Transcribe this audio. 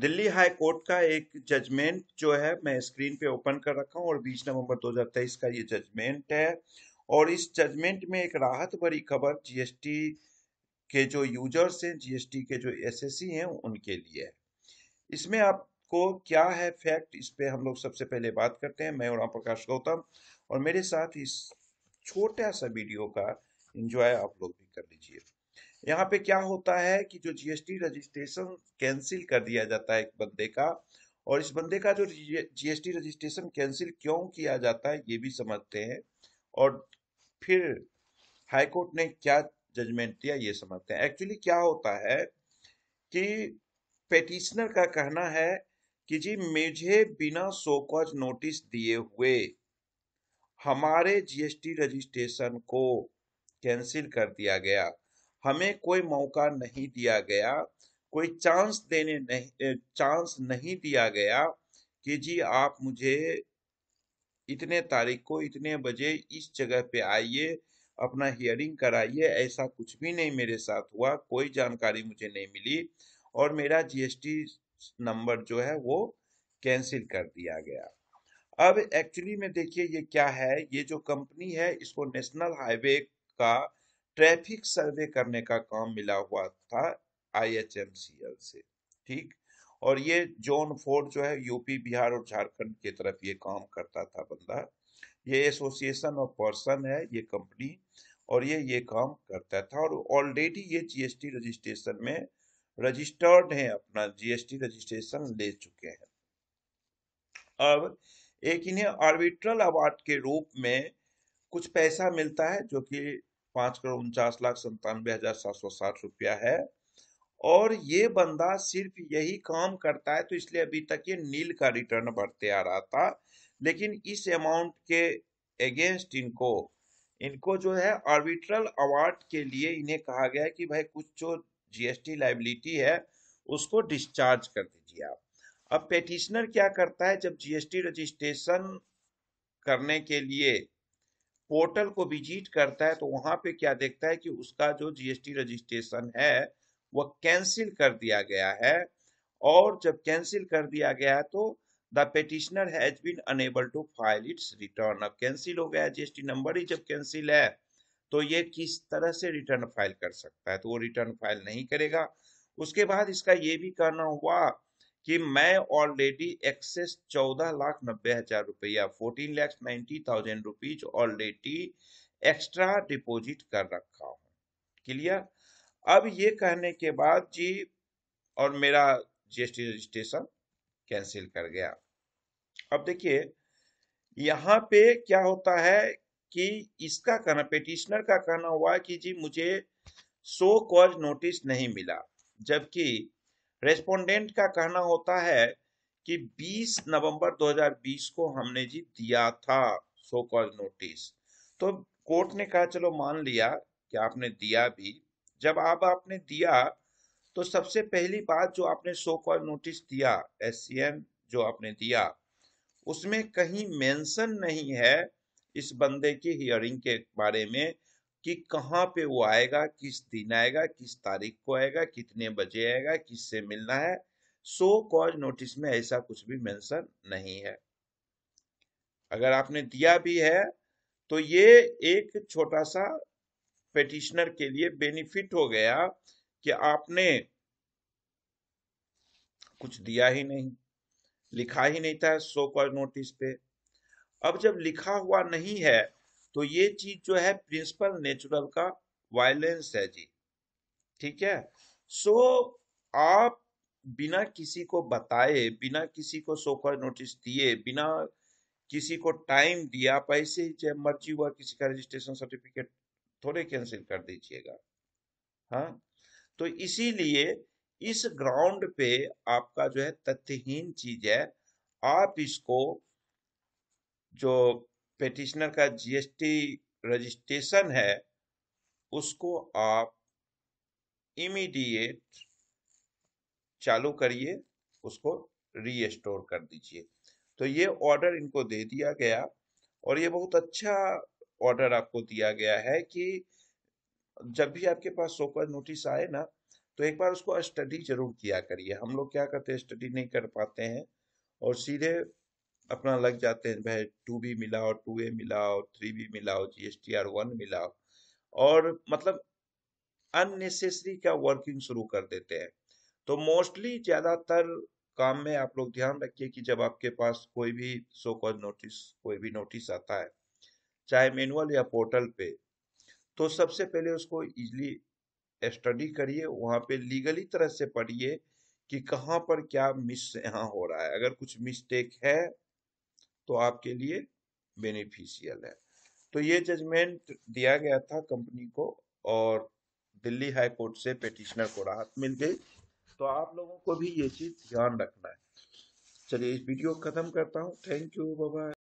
Delhi high court का एक judgement जो है मैं स्क्रीन पे ओपन कर रखा हूँ और 20 नवंबर 2023 का ये जजमेंट है और इस जजमेंट में एक राहत भरी खबर जीएसटी के जो यूजर्स हैं जीएसटी के जो एसएससी हैं उनके लिए है इसमें आपको क्या है फैक्ट इस पर हम लोग सबसे पहले बात करते हैं मैं और प्रकाश गौतम और मेरे साथ इस छोटा सा वीडियो का इंजॉय आप लोग भी कर लीजिए यहाँ पे क्या होता है कि जो जीएसटी रजिस्ट्रेशन कैंसिल कर दिया जाता है एक बंदे का और इस बंदे का जो जीएसटी रजिस्ट्रेशन कैंसिल क्यों किया जाता है ये भी समझते हैं और फिर हाईकोर्ट ने क्या जजमेंट दिया ये समझते हैं एक्चुअली क्या होता है कि पेटिशनर का कहना है कि जी मुझे बिना सोकॉज नोटिस दिए हुए हमारे जीएसटी रजिस्ट्रेशन को कैंसिल कर दिया गया हमें कोई मौका नहीं दिया गया कोई चांस देने नहीं चांस नहीं दिया गया कि जी आप मुझे इतने तारीख को इतने बजे इस जगह पे आइए अपना हियरिंग कराइए ऐसा कुछ भी नहीं मेरे साथ हुआ कोई जानकारी मुझे नहीं मिली और मेरा जीएसटी नंबर जो है वो कैंसिल कर दिया गया अब एक्चुअली में देखिए ये क्या है ये जो कंपनी है इसको नेशनल हाईवे का ट्रैफिक सर्वे करने का काम मिला हुआ था आईएचएमसीएल से ठीक और ये जोन फोर जो है यूपी बिहार और झारखंड के तरफ ये काम करता था बंदा ये एसोसिएशन ऑफ पर्सन है ये कंपनी और ये ये काम करता था और ऑलरेडी ये जीएसटी रजिस्ट्रेशन में रजिस्टर्ड है अपना जीएसटी रजिस्ट्रेशन ले चुके हैं अब एक इन्हें आर्बिट्रल अवार्ड के रूप में कुछ पैसा मिलता है जो कि पांच करोड़ उनचास लाख संतानवे हजार सात सौ साठ रुपया है और ये बंदा सिर्फ यही काम करता है तो इसलिए अभी तक ये नील का रिटर्न बढ़ते आ रहा था लेकिन इस अमाउंट के अगेंस्ट इनको इनको जो है आर्बिट्रल अवार्ड के लिए इन्हें कहा गया कि भाई कुछ जो जीएसटी लाइबिलिटी है उसको डिस्चार्ज कर दीजिए आप अब पेटिशनर क्या करता है जब जीएसटी रजिस्ट्रेशन करने के लिए पोर्टल को विजिट करता है तो वहां पे क्या देखता है कि उसका जो जीएसटी रजिस्ट्रेशन है वह कैंसिल कर दिया गया है और जब कैंसिल कर दिया गया है तो the petitioner has been enable to file its return अब कैंसिल हो गया जीएसटी नंबर ही जब कैंसिल है तो ये किस तरह से रिटर्न फाइल कर सकता है तो वो रिटर्न फाइल नहीं करेगा उसके बाद इसका ये भी कहना हुआ कि मैं ऑलरेडी एक्सेस चौदह लाख नब्बे हजार रुपया fourteen lakhs ninety thousand rupees already extra deposit कर रखा हूँ क्लियर अब ये कहने के बाद जी और मेरा जीएसटी रजिस्ट्रेशन कैंसिल कर गया अब देखिए यहाँ पे क्या होता है कि इसका कहना पेटिशनर का कहना हुआ कि जी मुझे सो कॉज नोटिस नहीं मिला जबकि रेस्पोंडेंट का कहना होता है कि 20 नवंबर 2020 को हमने जी दिया था सो कॉल नोटिस तो कोर्ट ने कहा चलो मान लिया कि आपने दिया भी जब आप आपने दिया तो सबसे पहली बात जो आपने सो कॉल नोटिस दिया एस जो आपने दिया उसमें कहीं मेंशन नहीं है इस बंदे की हियरिंग के बारे में कि कहाँ पे वो आएगा किस दिन आएगा किस तारीख को आएगा कितने बजे आएगा किससे मिलना है सो कॉज नोटिस में ऐसा कुछ भी मेंशन नहीं है अगर आपने दिया भी है तो ये एक छोटा सा पेटिशनर के लिए बेनिफिट हो गया कि आपने कुछ दिया ही नहीं लिखा ही नहीं था सो कॉज नोटिस पे अब जब लिखा हुआ नहीं है तो ये चीज जो है प्रिंसिपल नेचुरल का वायलेंस है जी ठीक है सो so, आप बिना किसी को बताए बिना किसी को सोकर नोटिस दिए बिना किसी को टाइम दिया आप ऐसे ही चाहे मर्जी हुआ किसी का रजिस्ट्रेशन सर्टिफिकेट थोड़े कैंसिल कर दीजिएगा हाँ तो इसीलिए इस ग्राउंड पे आपका जो है तथ्यहीन चीज है आप इसको जो पेटिशनर का जीएसटी रजिस्ट्रेशन है उसको आप इमीडिएट चालू करिए उसको रीस्टोर कर दीजिए तो ये ऑर्डर इनको दे दिया गया और ये बहुत अच्छा ऑर्डर आपको दिया गया है कि जब भी आपके पास सोपर नोटिस आए ना तो एक बार उसको स्टडी जरूर किया करिए हम लोग क्या करते हैं स्टडी नहीं कर पाते हैं और सीधे अपना लग जाते हैं भाई टू बी मिलाओ टू ए मिलाओ थ्री बी मिलाओ G S T R one मिलाओ और मतलब अननेसेसरी का वर्किंग शुरू कर देते हैं तो मोस्टली ज़्यादातर काम में आप लोग ध्यान रखिए कि जब आपके पास कोई भी सो कॉल नोटिस कोई भी नोटिस आता है चाहे मैनुअल या पोर्टल पे तो सबसे पहले उसको इजली स्टडी करिए वहाँ पे लीगली तरह से पढ़िए कि कहाँ पर क्या मिस यहाँ हो रहा है अगर कुछ मिस्टेक है तो आपके लिए बेनिफिशियल है तो ये जजमेंट दिया गया था कंपनी को और दिल्ली हाई कोर्ट से पेटिशनर को राहत मिल गई तो आप लोगों को भी ये चीज ध्यान रखना है चलिए इस वीडियो को खत्म करता हूँ थैंक यू बाबा